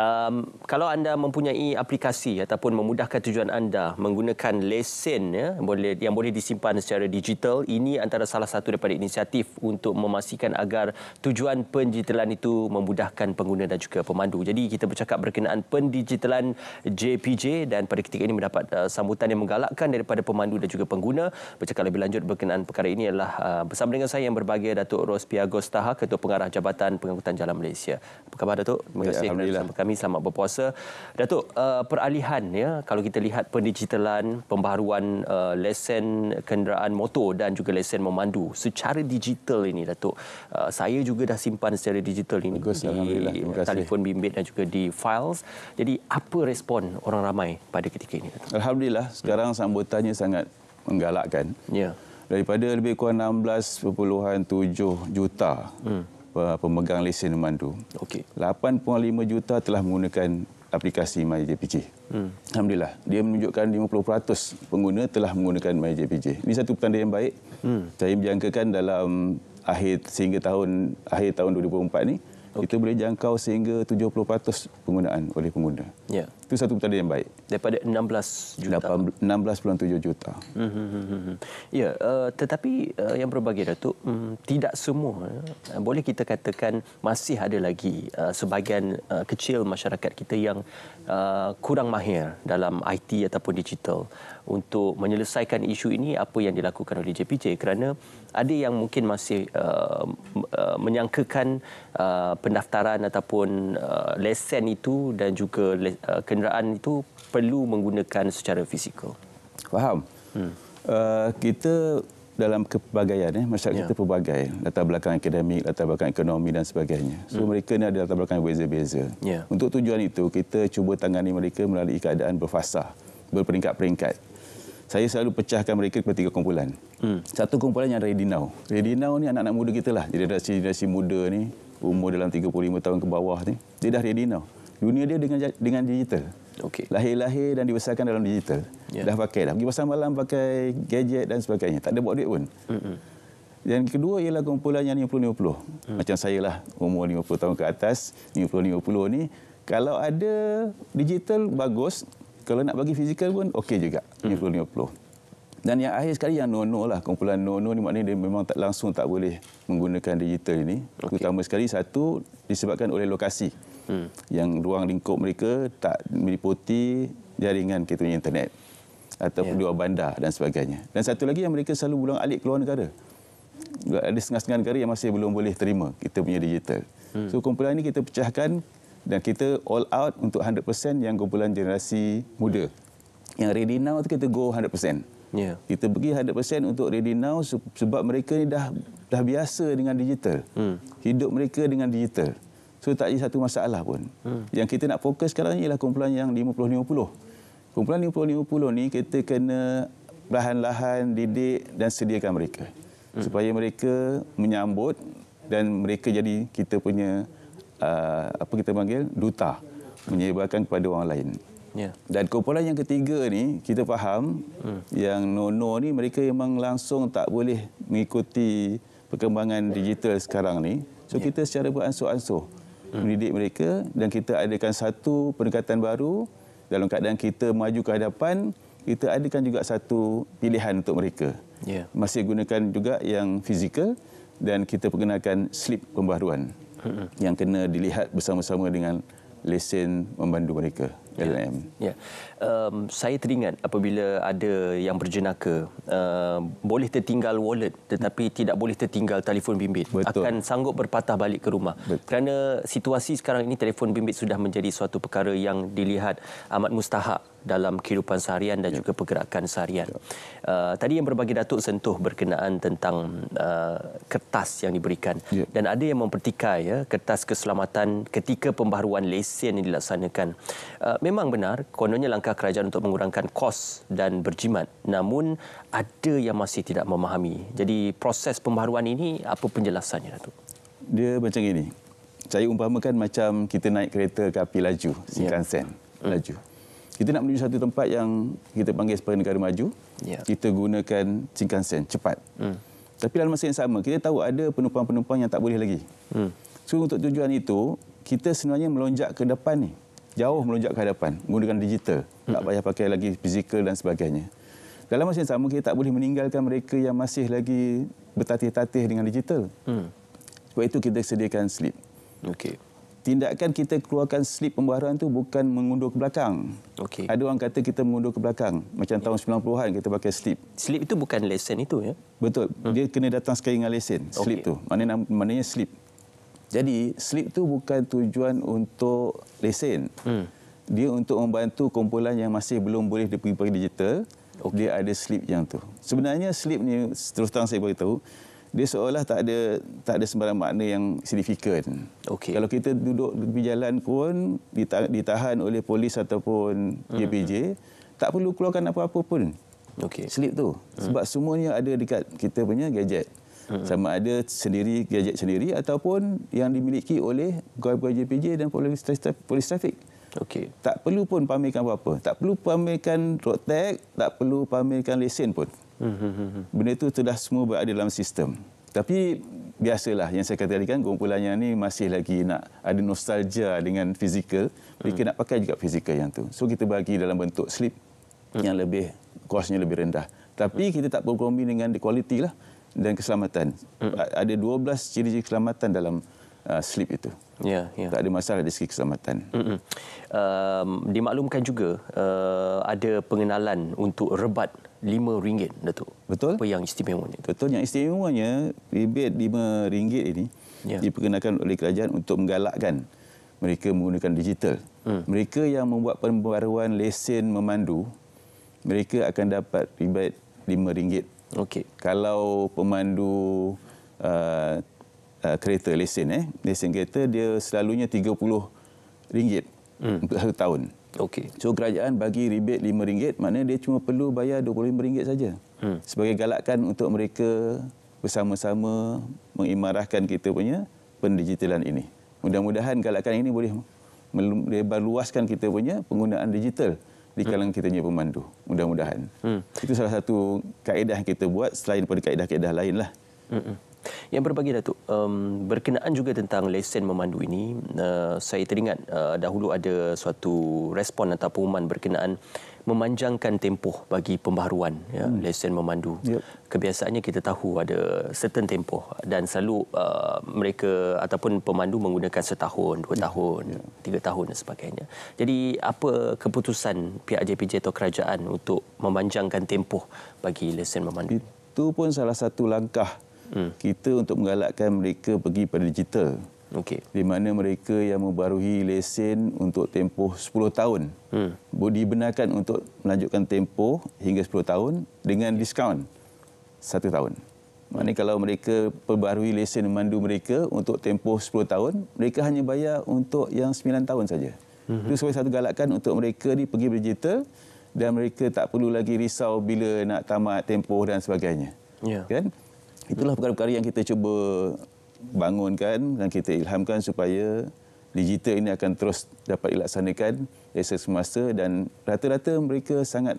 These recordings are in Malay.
um, kalau anda mempunyai aplikasi ataupun memudahkan tujuan anda menggunakan lesen ya, boleh, yang boleh disimpan secara digital, ini antara salah satu daripada inisiatif untuk memastikan agar tujuan pendigitalan itu memudahkan pengguna dan juga pemandu. Jadi kita bercakap berkenaan pendigitalan JPJ dan pada ketika ini mendapat uh, sambutan yang menggalakkan daripada pemandu dan juga pengguna. Bercakap lebih lanjut berkenaan perkara ini adalah uh, bersama dengan saya yang berbahagia Datuk Rospi Agostaha, Ketua Pengarah Jabatan Pengangkutan Jalan Malaysia. Apa khabar Datuk? Terima kasih kerana bersama kami kami selamat berpuasa. Datuk, uh, peralihan ya, kalau kita lihat pendigitalan, pembaharuan uh, lesen kenderaan motor dan juga lesen memandu secara digital ini Datuk. Uh, saya juga dah simpan secara digital ini Bagus, di telefon bimbit dan juga di files. Jadi apa respon orang ramai pada ketika ini Datuk? Alhamdulillah, sekarang sambutannya sangat menggalakkan. Ya. Daripada lebih kurang 16.7 juta. Hmm pemegang lesen memandu. Okey. 8.5 juta telah menggunakan aplikasi MyJPJ. Hmm. Alhamdulillah, dia menunjukkan 50% pengguna telah menggunakan MyJPJ. Ini satu petanda yang baik. Hmm. Saya menjangkakan dalam akhir sehingga tahun akhir tahun 2024 ni, Okay. Itu boleh jangkau sehingga 70% penggunaan oleh pengguna. Ya. Itu satu petanda yang baik. Daripada 16 juta. 16.7 juta. Hmm, hmm, hmm, ya, uh, tetapi uh, yang berbagai Datuk, um, tidak semua uh, boleh kita katakan masih ada lagi uh, sebahagian uh, kecil masyarakat kita yang uh, kurang mahir dalam IT ataupun digital untuk menyelesaikan isu ini apa yang dilakukan oleh JPJ kerana ada yang mungkin masih uh, uh, menyangkakan uh, pendaftaran ataupun uh, lesen itu dan juga les, uh, kenderaan itu perlu menggunakan secara fizikal. Faham. Hmm. Uh, kita dalam kepelbagaian eh masyarakat yeah. kita pelbagai latar belakang akademik latar belakang ekonomi dan sebagainya so mm. mereka ni ada latar belakang yang berbeza-beza yeah. untuk tujuan itu kita cuba tangani mereka melalui keadaan berfasa berperingkat-peringkat saya selalu pecahkan mereka kepada tiga kumpulan mm. satu kumpulan yang ready now ready now ni anak-anak muda kita lah jadi generasi generasi muda ni umur dalam 35 tahun ke bawah ni dia dah ready now dunia dia dengan dengan digital okey lahir-lahir dan dibesarkan dalam digital yeah. dah pakai dah pergi pasar malam pakai gadget dan sebagainya tak ada buat duit pun hmm yang kedua ialah kumpulan yang 50 50 mm. macam saya lah umur 50 tahun ke atas 50 50 ni kalau ada digital bagus kalau nak bagi fizikal pun okey juga mm. 50 50 dan yang akhir sekali yang nono lah. Kumpulan nono ni maknanya dia memang tak langsung tak boleh menggunakan digital ini. Okay. Terutama sekali satu disebabkan oleh lokasi. Hmm. Yang ruang lingkup mereka tak meliputi jaringan kita punya internet. atau yeah. Ya. luar bandar dan sebagainya. Dan satu lagi yang mereka selalu bulan alik keluar negara. Ada setengah-setengah negara yang masih belum boleh terima kita punya digital. Hmm. So kumpulan ini kita pecahkan dan kita all out untuk 100% yang kumpulan generasi muda. Hmm. Yang ready now tu kita go 100%. Yeah. Kita pergi 100% untuk ready now sebab mereka ni dah dah biasa dengan digital. Hmm. Hidup mereka dengan digital. So tak ada satu masalah pun. Hmm. Yang kita nak fokus sekarang ialah kumpulan yang 50-50. Kumpulan 50-50 ni kita kena perlahan-lahan didik dan sediakan mereka. Hmm. Supaya mereka menyambut dan mereka jadi kita punya uh, apa kita panggil duta hmm. menyebarkan kepada orang lain. Yeah. Dan kumpulan yang ketiga ni kita faham hmm. yang nono ni mereka memang langsung tak boleh mengikuti perkembangan digital sekarang ni. So yeah. kita secara beransur-ansur hmm. mendidik mereka dan kita adakan satu pendekatan baru dalam keadaan kita maju ke hadapan, kita adakan juga satu pilihan untuk mereka. Yeah. Masih gunakan juga yang fizikal dan kita perkenalkan slip pembaruan hmm. yang kena dilihat bersama-sama dengan lesen membantu mereka. LM. Ya. ya. Um, saya teringat apabila ada yang berjenaka, uh, boleh tertinggal wallet tetapi hmm. tidak boleh tertinggal telefon bimbit. Betul. Akan sanggup berpatah balik ke rumah. Betul. Kerana situasi sekarang ini telefon bimbit sudah menjadi suatu perkara yang dilihat amat mustahak dalam kehidupan seharian dan ya. juga pergerakan seharian. Ya. Uh, tadi yang berbagi datuk sentuh berkenaan tentang uh, kertas yang diberikan ya. dan ada yang mempertikai ya kertas keselamatan ketika pembaharuan lesen yang dilaksanakan. Uh, memang benar kononnya langkah kerajaan untuk mengurangkan kos dan berjimat. Namun ada yang masih tidak memahami. Jadi proses pembaharuan ini apa penjelasannya datuk? Dia macam ini. Saya umpamakan macam kita naik kereta ke api laju, Shinkansen ya. Hmm. laju. Hmm kita nak menuju satu tempat yang kita panggil sebagai negara maju. Yeah. Kita gunakan Shinkansen cepat. Mm. Tapi dalam masa yang sama, kita tahu ada penumpang-penumpang yang tak boleh lagi. Mm. So, untuk tujuan itu, kita sebenarnya melonjak ke depan ni. Jauh melonjak ke hadapan menggunakan digital. Mm. Tak hmm. payah pakai lagi fizikal dan sebagainya. Dalam masa yang sama, kita tak boleh meninggalkan mereka yang masih lagi bertatih-tatih dengan digital. Mm. Sebab itu kita sediakan slip. Okay tindakan kita keluarkan slip pembaharuan tu bukan mengundur ke belakang. Okey. Ada orang kata kita mengundur ke belakang macam yeah. tahun 90-an kita pakai slip. Slip itu bukan lesen itu ya. Betul. Hmm. Dia kena datang sekali dengan lesen okay. slip tu. Maknanya maknanya slip. Jadi slip tu bukan tujuan untuk lesen. Hmm. Dia untuk membantu kumpulan yang masih belum boleh pergi digital. Okay. Dia ada slip yang tu. Sebenarnya slip ni terus terang saya tahu dia seolah tak ada tak ada sembarang makna yang signifikan. Okay. Kalau kita duduk di jalan pun ditahan oleh polis ataupun JPJ, mm-hmm. tak perlu keluarkan apa-apa pun. Okey. Slip tu mm-hmm. sebab semuanya ada dekat kita punya gadget. Mm-hmm. Sama ada sendiri gadget sendiri ataupun yang dimiliki oleh pegawai-pegawai JPJ dan polis traf- polis trafik. Okey. Tak perlu pun pamerkan apa-apa. Tak perlu pamerkan road tag, tak perlu pamerkan lesen pun. Mm-hmm. Benda itu sudah semua berada dalam sistem. Tapi biasalah yang saya katakan kumpulan yang ni masih lagi nak ada nostalgia dengan fizikal. Mereka hmm. nak pakai juga fizikal yang tu. So kita bagi dalam bentuk slip hmm. yang lebih kosnya lebih rendah. Tapi hmm. kita tak perlu kombin dengan kualiti lah dan keselamatan. Hmm. Ada 12 ciri-ciri keselamatan dalam uh, slip itu. Ya, ya. Tak ada masalah dari segi keselamatan. Um, dimaklumkan juga uh, ada pengenalan untuk rebat RM5 Datuk. Betul. Apa yang istimewanya? Betul yang istimewanya ribet RM5 ini yeah. diperkenalkan oleh kerajaan untuk menggalakkan mereka menggunakan digital. Hmm. Mereka yang membuat pembaruan lesen memandu mereka akan dapat ribet RM5. Okey. Kalau pemandu uh, uh, kereta lesen eh, lesen kereta dia selalunya RM30 hmm. untuk satu tahun. Okey. So kerajaan bagi rebate RM5, maknanya dia cuma perlu bayar RM25 saja. Hmm. Sebagai galakan untuk mereka bersama-sama mengimarahkan kita punya pendigitalan ini. Mudah-mudahan galakan ini boleh melebar luaskan kita punya penggunaan digital di hmm. kalangan hmm. kita punya pemandu. Mudah-mudahan. Hmm. Itu salah satu kaedah yang kita buat selain daripada kaedah-kaedah lainlah. Hmm. hmm. Yang berbagi Datuk, um, berkenaan juga tentang lesen memandu ini, uh, saya teringat uh, dahulu ada suatu respon atau pengumuman berkenaan memanjangkan tempoh bagi pembaharuan ya, hmm. lesen memandu. Yep. Kebiasaannya kita tahu ada certain tempoh dan selalu uh, mereka ataupun pemandu menggunakan setahun, dua yep. Ya. tahun, yep. Ya. tiga tahun dan sebagainya. Jadi apa keputusan pihak JPJ atau kerajaan untuk memanjangkan tempoh bagi lesen memandu? Itu pun salah satu langkah hmm. kita untuk menggalakkan mereka pergi pada digital. Okey. Di mana mereka yang membarui lesen untuk tempoh 10 tahun. Hmm. Dibenarkan untuk melanjutkan tempoh hingga 10 tahun dengan diskaun 1 tahun. Maknanya kalau mereka perbarui lesen mandu mereka untuk tempoh 10 tahun, mereka hanya bayar untuk yang 9 tahun saja. Hmm. Itu sebagai satu galakan untuk mereka ni pergi digital dan mereka tak perlu lagi risau bila nak tamat tempoh dan sebagainya. Yeah. Kan? Itulah perkara-perkara yang kita cuba bangunkan dan kita ilhamkan supaya digital ini akan terus dapat dilaksanakan dari semasa dan rata-rata mereka sangat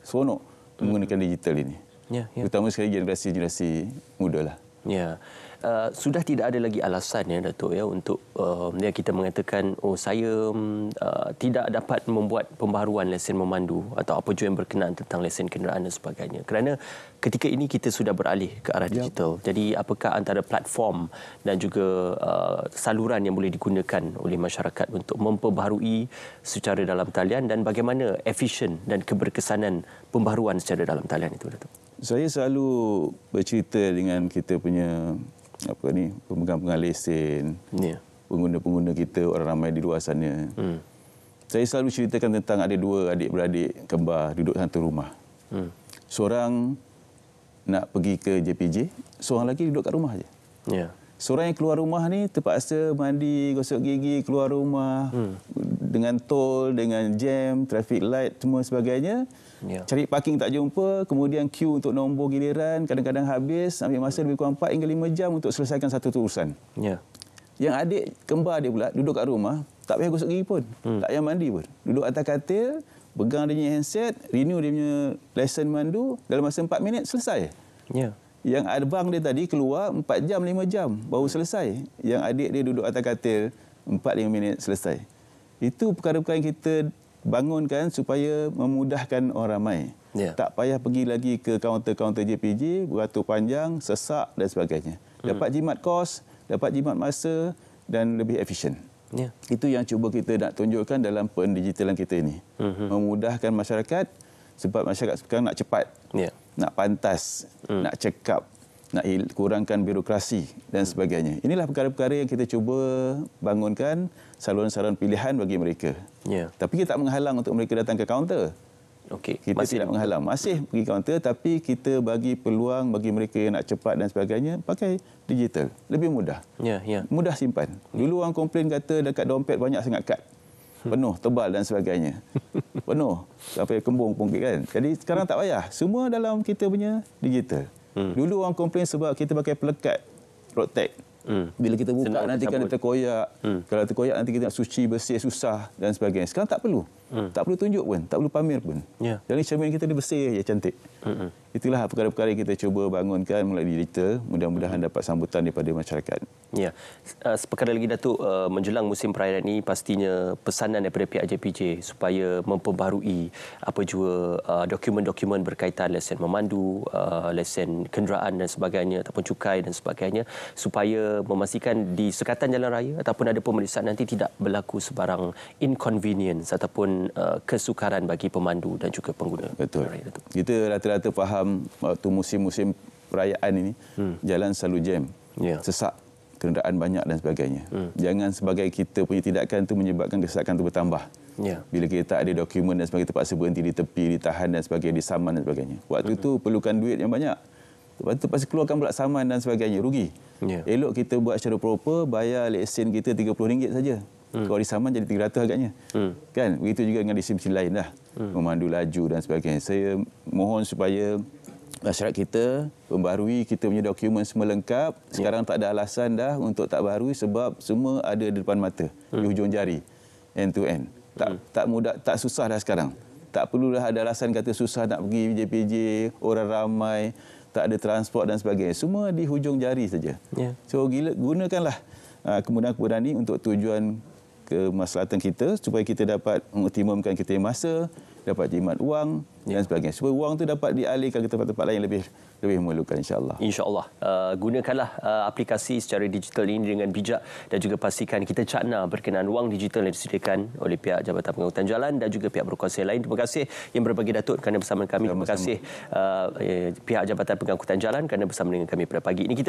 seronok menggunakan digital ini. Ya, ya. Terutama sekali generasi-generasi muda lah. Ya. Uh, sudah tidak ada lagi alasan ya Datuk ya untuk uh, ya kita mengatakan oh saya mm, uh, tidak dapat membuat pembaharuan lesen memandu atau apa jua yang berkenaan tentang lesen kenderaan dan sebagainya. Kerana ketika ini kita sudah beralih ke arah ya. digital. Jadi apakah antara platform dan juga uh, saluran yang boleh digunakan oleh masyarakat untuk memperbaharui secara dalam talian dan bagaimana efisien dan keberkesanan pembaharuan secara dalam talian itu Datuk? saya selalu bercerita dengan kita punya apa ni pemegang-pemegang lesen yeah. pengguna-pengguna kita orang ramai di luar sana hmm. saya selalu ceritakan tentang ada dua adik-beradik kembar duduk satu rumah hmm. seorang nak pergi ke JPJ seorang lagi duduk kat rumah aja. Ya. yeah. seorang yang keluar rumah ni terpaksa mandi gosok gigi keluar rumah hmm dengan tol, dengan jam, traffic light, semua sebagainya. Yeah. Cari parking tak jumpa, kemudian queue untuk nombor giliran kadang-kadang habis, ambil masa lebih kurang 4 hingga 5 jam untuk selesaikan satu urusan. Yeah. Yang adik kembar dia pula duduk kat rumah, tak payah gosok gigi pun, hmm. tak payah mandi pun. Duduk atas katil, pegang dia punya handset, renew dia punya lesen mandu, dalam masa 4 minit selesai. Yeah. Yang abang dia tadi keluar 4 jam, 5 jam baru selesai. Yang adik dia duduk atas katil, 4-5 minit selesai. Itu perkara-perkara yang kita bangunkan supaya memudahkan orang ramai. Ya. Tak payah pergi lagi ke kaunter-kaunter JPG, beratur panjang, sesak dan sebagainya. Hmm. Dapat jimat kos, dapat jimat masa dan lebih efisien. Ya. Itu yang cuba kita nak tunjukkan dalam pendigitalan kita ini. Hmm. Memudahkan masyarakat sebab masyarakat sekarang nak cepat, ya. nak pantas, hmm. nak cekap, nak kurangkan birokrasi dan sebagainya. Inilah perkara-perkara yang kita cuba bangunkan saluran-saluran pilihan bagi mereka. Ya. Tapi kita tak menghalang untuk mereka datang ke kaunter. Okey, kita masih tidak menghalang. Masih pergi kaunter tapi kita bagi peluang bagi mereka yang nak cepat dan sebagainya pakai digital. Lebih mudah. Ya, ya. Mudah simpan. Dulu orang komplain kata dekat dompet banyak sangat kad. Penuh, tebal dan sebagainya. Penuh. Sampai kembung pun kan. Jadi sekarang tak payah. Semua dalam kita punya digital. Hmm. Dulu orang komplain sebab kita pakai pelekat road tech. Hmm. Bila kita buka Senang nanti kan dia terkoyak. Hmm. Kalau terkoyak nanti kita nak suci bersih susah dan sebagainya. Sekarang tak perlu. Hmm. Tak perlu tunjuk pun, tak perlu pamer pun. Yeah. Jadi cermin kita ni bersih je, cantik. Hmm. Itulah perkara-perkara kita cuba bangunkan melalui digital. Mudah-mudahan hmm. dapat sambutan daripada masyarakat. Ya. Yeah. Uh, Sepekara lagi, Datuk, uh, menjelang musim perayaan ini, pastinya pesanan daripada pihak JPJ supaya memperbaharui apa jua uh, dokumen-dokumen berkaitan lesen memandu, uh, lesen kenderaan dan sebagainya, ataupun cukai dan sebagainya, supaya memastikan di sekatan jalan raya ataupun ada pemeriksaan nanti tidak berlaku sebarang inconvenience ataupun pun uh, kesukaran bagi pemandu dan juga pengguna. Betul. Raya itu. Kita rata-rata faham waktu musim-musim perayaan ini hmm. jalan selalu jam. Yeah. Sesak kenderaan banyak dan sebagainya. Hmm. Jangan sebagai kita punya tindakan itu menyebabkan kesesakan itu bertambah. Ya. Bila kita tak ada dokumen dan sebagainya terpaksa berhenti di tepi, ditahan dan sebagainya, disaman dan sebagainya. Waktu itu hmm. perlukan duit yang banyak. Lepas itu terpaksa keluarkan pula saman dan sebagainya. Rugi. Ya. Elok kita buat secara proper, bayar lesen kita RM30 saja. Hmm. Kalau di saman jadi 300 agaknya. Hmm. Kan? Begitu juga dengan disiplin lain lainlah. Hmm. Memandu laju dan sebagainya. Saya mohon supaya masyarakat kita membarui kita punya dokumen semua lengkap. Hmm. Sekarang yeah. tak ada alasan dah untuk tak baharui sebab semua ada di depan mata, hmm. di hujung jari. End to end. Tak hmm. tak mudah tak susah dah sekarang. Tak perlulah ada alasan kata susah nak pergi JPJ, orang ramai, tak ada transport dan sebagainya. Semua di hujung jari saja. Yeah. So gila, gunakanlah ah, kemudahan-kemudahan ini untuk tujuan ke maslahatan kita supaya kita dapat mengoptimumkan kita yang masa, dapat jimat wang ya. dan sebagainya. Supaya wang itu dapat dialihkan ke tempat-tempat lain yang lebih lebih memerlukan insyaAllah. InsyaAllah. Uh, gunakanlah uh, aplikasi secara digital ini dengan bijak dan juga pastikan kita cakna berkenaan wang digital yang disediakan oleh pihak Jabatan Pengangkutan Jalan dan juga pihak berkuasa lain. Terima kasih yang berbagi Datuk kerana bersama kami. Terima kasih uh, eh, pihak Jabatan Pengangkutan Jalan kerana bersama dengan kami pada pagi ini. Kita